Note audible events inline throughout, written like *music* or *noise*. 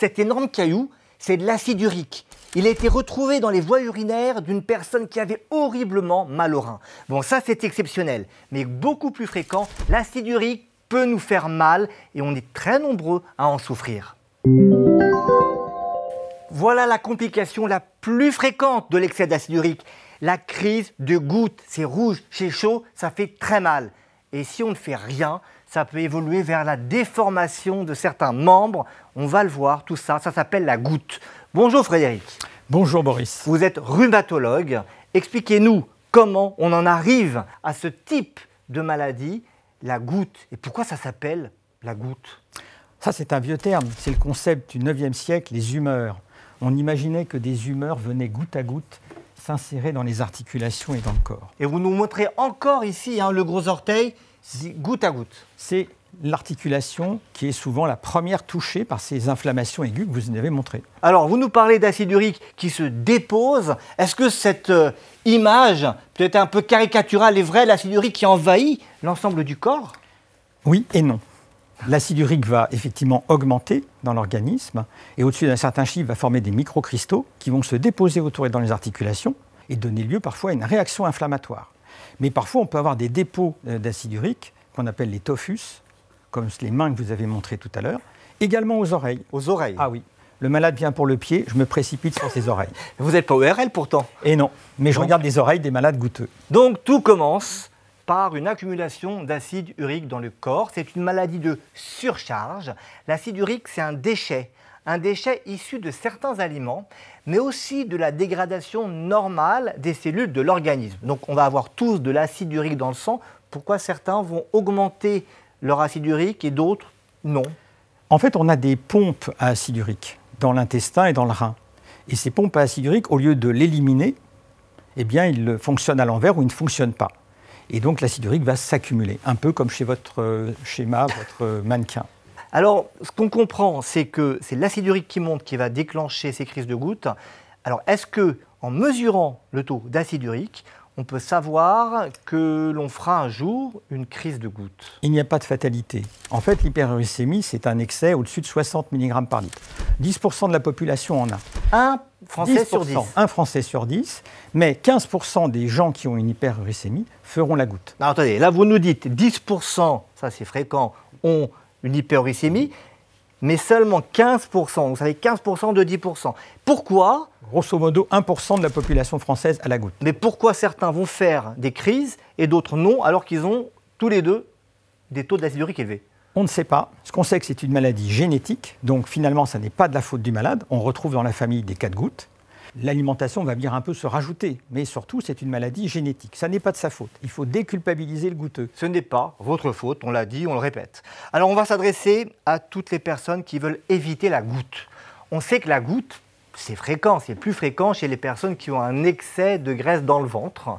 Cet énorme caillou, c'est de l'acide urique. Il a été retrouvé dans les voies urinaires d'une personne qui avait horriblement mal au rein. Bon, ça c'est exceptionnel, mais beaucoup plus fréquent, l'acide urique peut nous faire mal et on est très nombreux à en souffrir. Voilà la complication la plus fréquente de l'excès d'acide urique. La crise de goutte, c'est rouge, c'est chaud, ça fait très mal. Et si on ne fait rien, ça peut évoluer vers la déformation de certains membres. On va le voir, tout ça, ça s'appelle la goutte. Bonjour Frédéric. Bonjour Boris. Vous êtes rhumatologue. Expliquez-nous comment on en arrive à ce type de maladie, la goutte, et pourquoi ça s'appelle la goutte. Ça, c'est un vieux terme. C'est le concept du 9e siècle, les humeurs. On imaginait que des humeurs venaient goutte à goutte s'insérer dans les articulations et dans le corps. Et vous nous montrez encore ici hein, le gros orteil Goutte à goutte. C'est l'articulation qui est souvent la première touchée par ces inflammations aiguës que vous nous avez montrées. Alors, vous nous parlez d'acide urique qui se dépose. Est-ce que cette euh, image, peut-être un peu caricaturale, est vraie, l'acide urique qui envahit l'ensemble du corps Oui et non. L'acide urique va effectivement augmenter dans l'organisme et au-dessus d'un certain chiffre va former des microcristaux qui vont se déposer autour et dans les articulations et donner lieu parfois à une réaction inflammatoire. Mais parfois, on peut avoir des dépôts euh, d'acide urique qu'on appelle les tophus, comme les mains que vous avez montrées tout à l'heure, également aux oreilles. Aux oreilles Ah oui. Le malade vient pour le pied, je me précipite sur ses oreilles. Vous n'êtes pas ORL pourtant Et non, mais je regarde les oreilles des malades goûteux. Donc tout commence par une accumulation d'acide urique dans le corps. C'est une maladie de surcharge. L'acide urique, c'est un déchet, un déchet issu de certains aliments, mais aussi de la dégradation normale des cellules de l'organisme. Donc on va avoir tous de l'acide urique dans le sang. Pourquoi certains vont augmenter leur acide urique et d'autres non En fait, on a des pompes à acide urique dans l'intestin et dans le rein. Et ces pompes à acide urique, au lieu de l'éliminer, eh bien, à l'envers ou ils ne fonctionnent pas. Et donc l'acide urique va s'accumuler, un peu comme chez votre schéma, euh, votre euh, mannequin. Alors, ce qu'on comprend, c'est que c'est l'acide urique qui monte qui va déclencher ces crises de gouttes. Alors, est-ce que en mesurant le taux d'acide urique, on peut savoir que l'on fera un jour une crise de goutte Il n'y a pas de fatalité. En fait, l'hyperuricémie, c'est un excès au-dessus de 60 mg par litre. 10% de la population en a. Un Français sur 10. Un Français sur 10, mais 15% des gens qui ont une hyperuricémie feront la goutte. attendez, là vous nous dites 10%, ça c'est fréquent, ont une hyperuricémie, mais seulement 15%. Vous savez, 15% de 10%. Pourquoi Grosso modo, 1% de la population française à la goutte. Mais pourquoi certains vont faire des crises et d'autres non, alors qu'ils ont tous les deux des taux d'acide urique élevés on ne sait pas. Ce qu'on sait, c'est une maladie génétique. Donc finalement, ça n'est pas de la faute du malade. On retrouve dans la famille des cas de gouttes l'alimentation va venir un peu se rajouter. Mais surtout, c'est une maladie génétique. Ça n'est pas de sa faute. Il faut déculpabiliser le goûteux. Ce n'est pas votre faute, on l'a dit, on le répète. Alors on va s'adresser à toutes les personnes qui veulent éviter la goutte. On sait que la goutte, c'est fréquent, c'est plus fréquent chez les personnes qui ont un excès de graisse dans le ventre.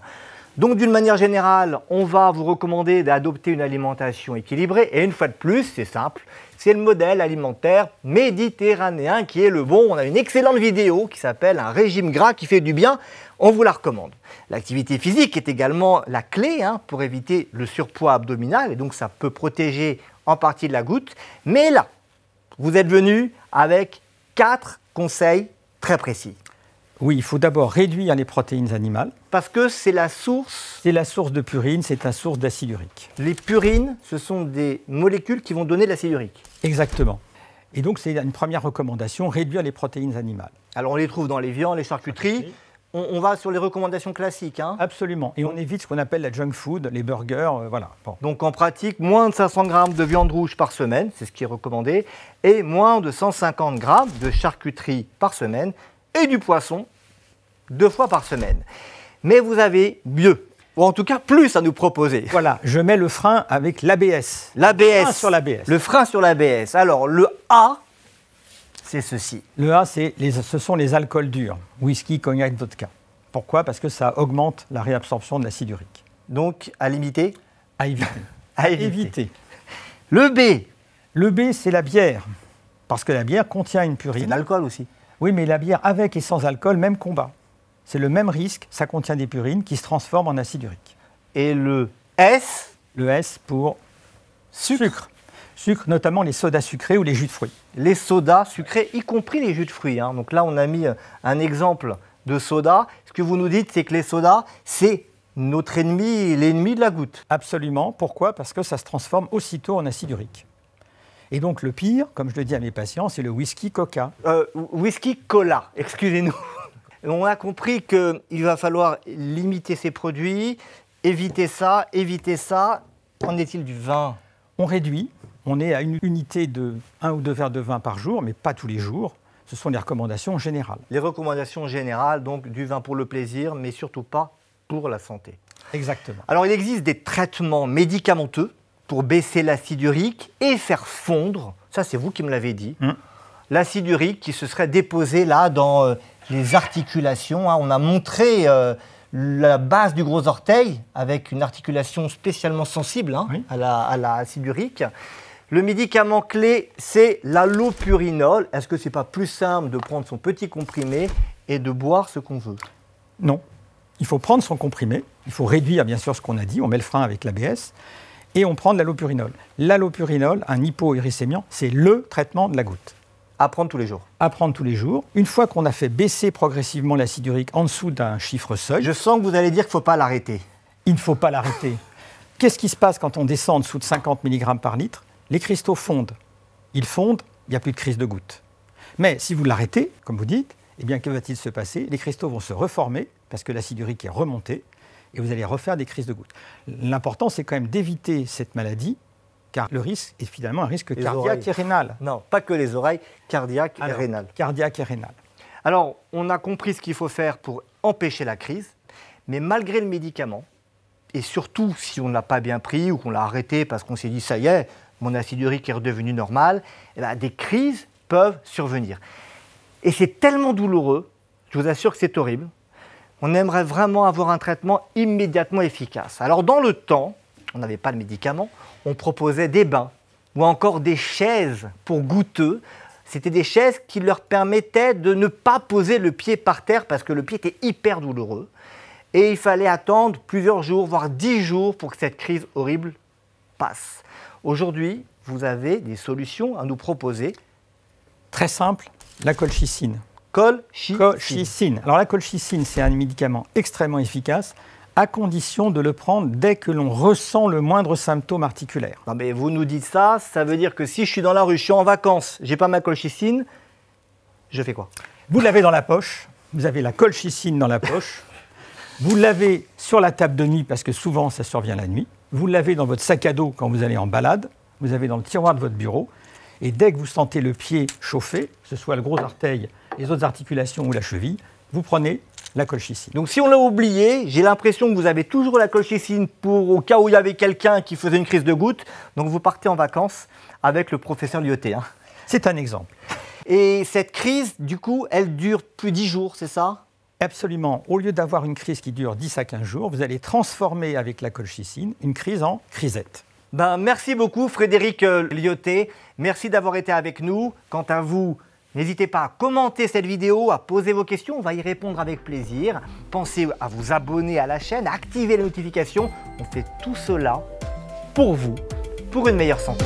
Donc d'une manière générale, on va vous recommander d'adopter une alimentation équilibrée. Et une fois de plus, c'est simple, c'est le modèle alimentaire méditerranéen qui est le bon. On a une excellente vidéo qui s'appelle Un régime gras qui fait du bien. On vous la recommande. L'activité physique est également la clé hein, pour éviter le surpoids abdominal et donc ça peut protéger en partie de la goutte. Mais là, vous êtes venu avec quatre conseils très précis. Oui, il faut d'abord réduire les protéines animales. Parce que c'est la source C'est la source de purine, c'est la source d'acide urique. Les purines, ce sont des molécules qui vont donner de l'acide urique Exactement. Et donc, c'est une première recommandation, réduire les protéines animales. Alors, on les trouve dans les viandes, les charcuteries. On, va sur les recommandations classiques. Hein. Absolument. Et on évite ce qu'on appelle la junk food, les burgers, euh, voilà. Donc, en pratique, moins de 500 grammes de viande rouge par semaine, c'est ce qui est recommandé, et moins de 150 grammes de charcuterie par semaine, et du poisson deux fois par semaine. Mais vous avez mieux ou en tout cas plus à nous proposer. Voilà, je mets le frein avec l'ABS. L'ABS. sur l'ABS. Le frein sur l'ABS. Alors, le A, c'est ceci. Le A, les, ce sont les alcools durs, whisky, cognac, vodka. Pourquoi Parce que ça augmente la réabsorption de l'acide urique. Donc, à limiter À éviter. *laughs* à éviter. Le B. Le B, c'est la bière. Parce que la bière contient une purine. C'est l'alcool aussi. Oui, mais la bière avec et sans alcool, même combat c'est le même risque, ça contient des purines qui se transforment en acide urique. Et le S Le S pour sucre. sucre. notamment les sodas sucrés ou les jus de fruits. Les sodas sucrés, y compris les jus de fruits. Hein. Donc là, on a mis euh, un exemple de soda. Ce que vous nous dites, c'est que les sodas, c'est notre ennemi, l'ennemi de la goutte. Absolument. Pourquoi Parce que ça se transforme aussitôt en acide urique. Et donc le pire, comme je le dis à mes patients, c'est le whisky coca. Euh, whisky cola, excusez-nous. On a compris qu'il va falloir limiter ses produits, éviter ça, éviter ça. Qu'en est-il du vin On réduit. On est à une unité de un ou deux verres de vin par jour, mais pas tous les jours. Ce sont les recommandations générales. Les recommandations générales, donc du vin pour le plaisir, mais surtout pas pour la santé. Exactement. Alors il existe des traitements médicamenteux pour baisser l'acide urique et faire fondre, ça c'est vous qui me l'avez dit, hum l'acide urique qui se serait déposé là dans euh, les articulations. Hein. On a montré euh, la base du gros orteil avec une articulation spécialement sensible hein, à l'acide urique. Le médicament clé, c'est l'allopurinol. Est-ce que ce n'est pas plus simple de prendre son petit comprimé et de boire ce qu'on veut Non. Il faut prendre son comprimé, il faut réduire bien sûr ce qu'on a dit, on met le frein avec l'ABS, et on prend de l'allopurinol. L'allopurinol, un hypouricémiant, c'est le traitement de la goutte. Apprendre tous les jours. Apprendre tous les jours. Une fois qu'on a fait baisser progressivement l'acide urique en dessous d'un chiffre seuil. Je sens que vous allez dire qu'il ne faut pas l'arrêter. Il ne faut pas l'arrêter. Qu'est-ce qui se passe quand on descend en dessous de 50 mg par litre Les cristaux fondent. Ils fondent, il n'y a plus de crise de goutte. Mais si vous l'arrêtez, comme vous dites, eh bien que va-t-il se passer Les cristaux vont se reformer parce que l'acide urique est remonté et vous allez refaire des crises de goutte. L'important, c'est quand même d'éviter cette maladie car le risque est finalement un risque cardiaque et rénal. Non, pas que les oreilles, cardiaque et rénal. Cardiaque et rénal. Alors, on a compris ce qu'il faut faire pour empêcher la crise, mais malgré le médicament, et surtout si on ne l'a pas bien pris ou qu'on l'a arrêté parce qu'on s'est dit ça y est, mon acide urique est redevenu normal, eh ben, des crises peuvent survenir. Et c'est tellement douloureux, je vous assure que c'est horrible. On aimerait vraiment avoir un traitement immédiatement efficace. Alors dans le temps, on n'avait pas de médicaments, on proposait des bains ou encore des chaises pour goûteux. C'était des chaises qui leur permettaient de ne pas poser le pied par terre parce que le pied était hyper douloureux. Et il fallait attendre plusieurs jours, voire dix jours pour que cette crise horrible passe. Aujourd'hui, vous avez des solutions à nous proposer. Très simple, la colchicine. Colchicine. colchicine. Alors la colchicine, c'est un médicament extrêmement efficace à condition de le prendre dès que l'on ressent le moindre symptôme articulaire. mais vous nous dites ça, ça veut dire que si je suis dans la rue, je suis en vacances, n'ai pas ma colchicine, je fais quoi Vous l'avez dans la poche, vous avez la colchicine dans la poche, *laughs* vous l'avez sur la table de nuit parce que souvent ça survient la nuit, vous l'avez dans votre sac à dos quand vous allez en balade, vous avez dans le tiroir de votre bureau, et dès que vous sentez le pied chauffer, que ce soit le gros orteil, les autres articulations ou la cheville, vous prenez la colchicine. Donc si on l'a oublié, j'ai l'impression que vous avez toujours la colchicine pour au cas où il y avait quelqu'un qui faisait une crise de goutte. Donc vous partez en vacances avec le professeur Lyoté. Hein. C'est un exemple. Et cette crise, du coup, elle dure plus de 10 jours, c'est ça Absolument. Au lieu d'avoir une crise qui dure 10 à 15 jours, vous allez transformer avec la colchicine une crise en crisette. Ben, merci beaucoup Frédéric euh, Lyoté. Merci d'avoir été avec nous. Quant à vous, N'hésitez pas à commenter cette vidéo, à poser vos questions, on va y répondre avec plaisir. Pensez à vous abonner à la chaîne, à activer les notifications. On fait tout cela pour vous, pour une meilleure santé.